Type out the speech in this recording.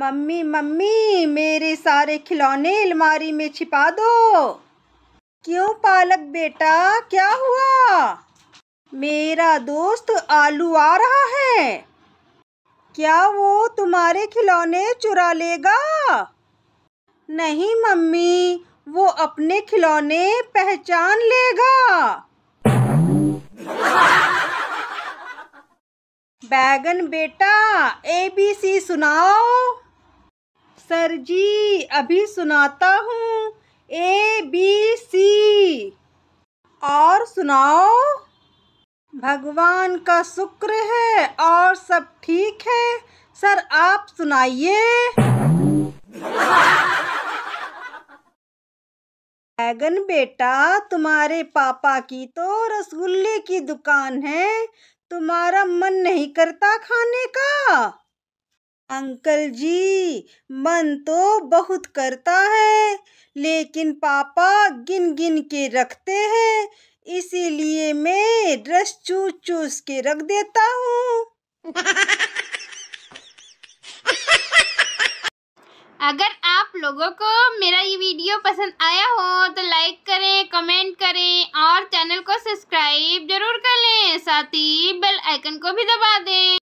mummy mummy मेरे सारे खिलौने अलमारी में छिपा दो क्यों पालक बेटा क्या हुआ मेरा दोस्त आलू आ रहा है क्या वो तुम्हारे खिलौने चुरा लेगा नहीं मम्मी वो अपने खिलौने पहचान लेगा बैगन बेटा ए बी सी सुनाओ सर जी अभी सुनाता हूँ ए बी सी और सुनाओ भगवान का शुक्र है और सब ठीक है सर आप सुनाइए बैगन बेटा तुम्हारे पापा की तो रसगुल्ले की दुकान है तुम्हारा मन नहीं करता खाने का अंकल जी मन तो बहुत करता है लेकिन पापा गिन गिन के रखते हैं इसीलिए मैं ड्रेस चूस चूस के रख देता हूँ अगर आप लोगों को मेरा ये वीडियो पसंद आया हो तो लाइक करें कमेंट करें और चैनल को सब्सक्राइब जरूर कर लें साथ ही बेल आइकन को भी दबा दें